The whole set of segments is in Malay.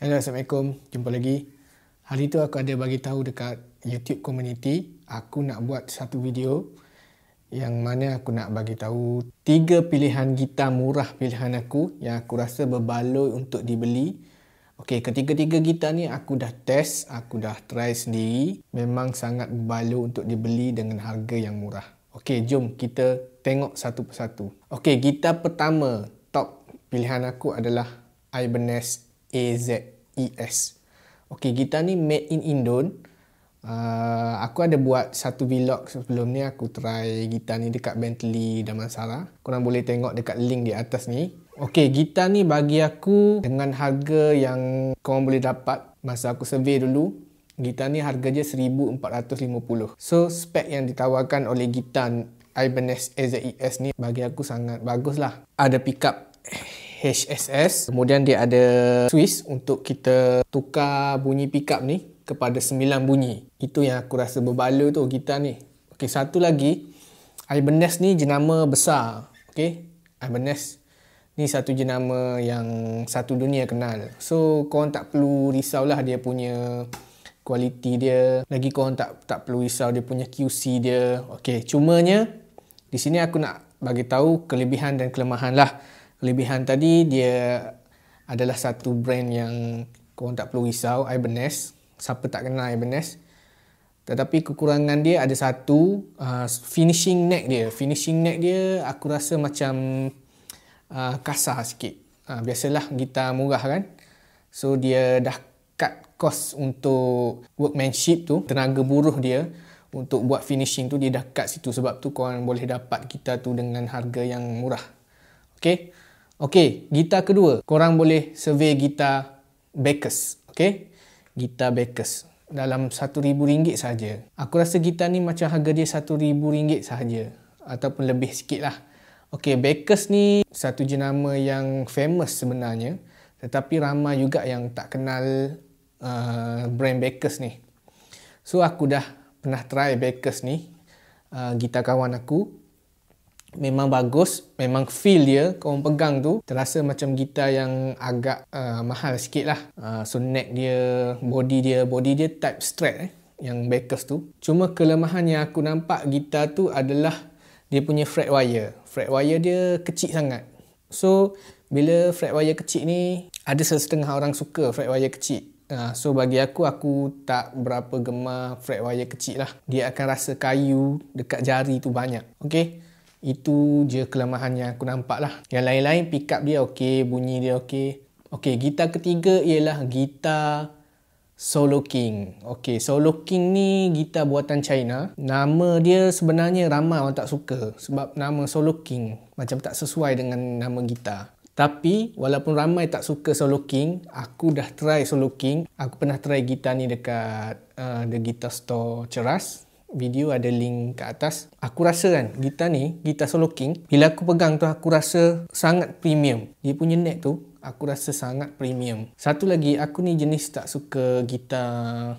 Hello, Assalamualaikum. Jumpa lagi. Hari tu aku ada bagi tahu dekat YouTube community, aku nak buat satu video yang mana aku nak bagi tahu tiga pilihan gitar murah pilihan aku yang aku rasa berbaloi untuk dibeli. Okey, ketiga-tiga gitar ni aku dah test, aku dah try sendiri. Memang sangat berbaloi untuk dibeli dengan harga yang murah. Okey, jom kita tengok satu persatu. Okey, gitar pertama top pilihan aku adalah Ibanez A-Z-E-S. Okay, gitar ni made in Indon. Uh, aku ada buat satu vlog sebelum ni aku try gitar ni dekat Bentley Damansara. Kau Korang boleh tengok dekat link di atas ni. Okay, gitar ni bagi aku dengan harga yang korang boleh dapat masa aku survey dulu. Gitar ni harga je RM1,450. So, spek yang ditawarkan oleh gitar Ibanez AZES ni bagi aku sangat bagus lah. Ada pickup. HSS kemudian dia ada switch untuk kita tukar bunyi pickup ni kepada 9 bunyi itu yang aku rasa berbala tu gitar ni ok satu lagi Ibanez ni jenama besar ok Ibanez ni satu jenama yang satu dunia kenal so korang tak perlu lah dia punya kualiti dia lagi korang tak tak perlu risau dia punya QC dia ok cumanya di sini aku nak bagi tahu kelebihan dan kelemahan lah lebihan tadi dia adalah satu brand yang korang tak perlu risau Ibanez siapa tak kenal Ibanez tetapi kekurangan dia ada satu uh, finishing neck dia finishing neck dia aku rasa macam uh, kasar sikit uh, biasalah gitar murah kan so dia dah cut cost untuk workmanship tu tenaga buruh dia untuk buat finishing tu dia dah cut situ sebab tu korang boleh dapat gitar tu dengan harga yang murah Okay, Okey, gitar kedua. Korang boleh survey gitar Backers. Okey? Gitar Backers. Dalam rm ringgit saja. Aku rasa gitar ni macam harga dia rm ringgit saja Ataupun lebih sikit lah. Okey, Backers ni satu jenama yang famous sebenarnya. Tetapi ramai juga yang tak kenal uh, brand Backers ni. So, aku dah pernah try Backers ni. Uh, gitar kawan aku memang bagus memang feel dia kau pegang tu terasa macam gitar yang agak uh, mahal sikit lah uh, so neck dia body dia body dia type strat eh yang backers tu cuma kelemahan yang aku nampak gitar tu adalah dia punya fret wire fret wire dia kecil sangat so bila fret wire kecil ni ada setengah orang suka fret wire kecil uh, so bagi aku aku tak berapa gemar fret wire kecil lah dia akan rasa kayu dekat jari tu banyak Okay. Itu je kelemahan yang aku nampak lah. Yang lain-lain pick up dia okey, bunyi dia okey. Okey, gitar ketiga ialah gitar Solo King. Okey, Solo King ni gitar buatan China. Nama dia sebenarnya ramai orang tak suka sebab nama Solo King macam tak sesuai dengan nama gitar. Tapi walaupun ramai tak suka Solo King, aku dah try Solo King. Aku pernah try gitar ni dekat uh, The Guitar Store Ceras video ada link kat atas aku rasa kan gitar ni gitar solo king bila aku pegang tu aku rasa sangat premium dia punya neck tu aku rasa sangat premium satu lagi aku ni jenis tak suka gitar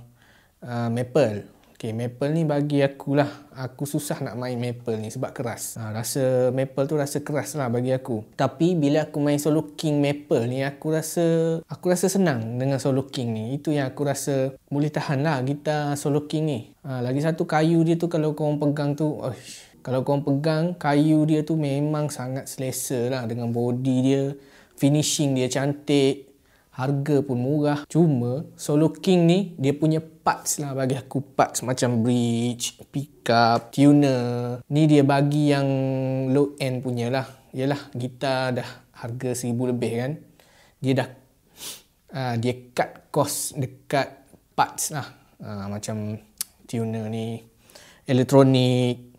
uh, maple Okay, maple ni bagi aku lah. Aku susah nak main maple ni sebab keras. Ha, rasa maple tu rasa keras lah bagi aku. Tapi bila aku main solo king maple ni, aku rasa aku rasa senang dengan solo king ni. Itu yang aku rasa boleh tahan lah kita solo king ni. Ha, lagi satu kayu dia tu kalau kau pegang tu, oh, kalau kau pegang kayu dia tu memang sangat selesa lah dengan body dia. Finishing dia cantik harga pun murah cuma solo king ni dia punya parts lah bagi aku parts macam bridge pickup tuner ni dia bagi yang low end punya lah yelah gitar dah harga seribu lebih kan dia dah uh, dia cut cost dekat parts lah uh, macam tuner ni elektronik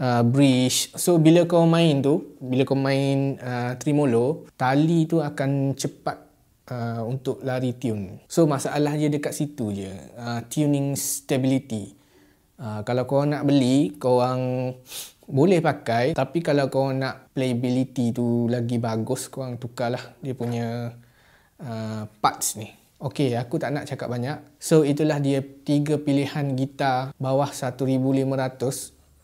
uh, ah, bridge so bila kau main tu bila kau main uh, tremolo tali tu akan cepat Uh, untuk lari tune. So masalah dia dekat situ je, uh, tuning stability. Uh, kalau kau nak beli, kau orang boleh pakai tapi kalau kau nak playability tu lagi bagus kau orang tukarlah dia punya uh, parts ni. Okey, aku tak nak cakap banyak. So itulah dia tiga pilihan gitar bawah 1500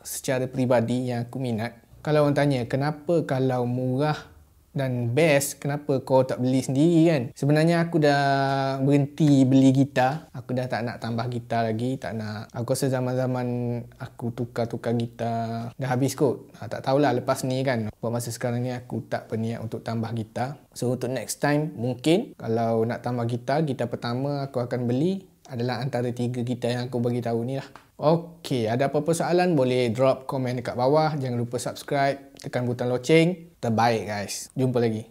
secara peribadi yang aku minat. Kalau orang tanya kenapa kalau murah dan best kenapa kau tak beli sendiri kan sebenarnya aku dah berhenti beli gitar aku dah tak nak tambah gitar lagi tak nak aku rasa zaman-zaman aku tukar-tukar gitar dah habis kot ha, tak tahulah lepas ni kan buat masa sekarang ni aku tak berniat untuk tambah gitar so untuk next time mungkin kalau nak tambah gitar gitar pertama aku akan beli adalah antara tiga kita yang aku bagi tahu ni lah. Okey, ada apa-apa soalan boleh drop komen dekat bawah. Jangan lupa subscribe, tekan butang loceng. Terbaik guys. Jumpa lagi.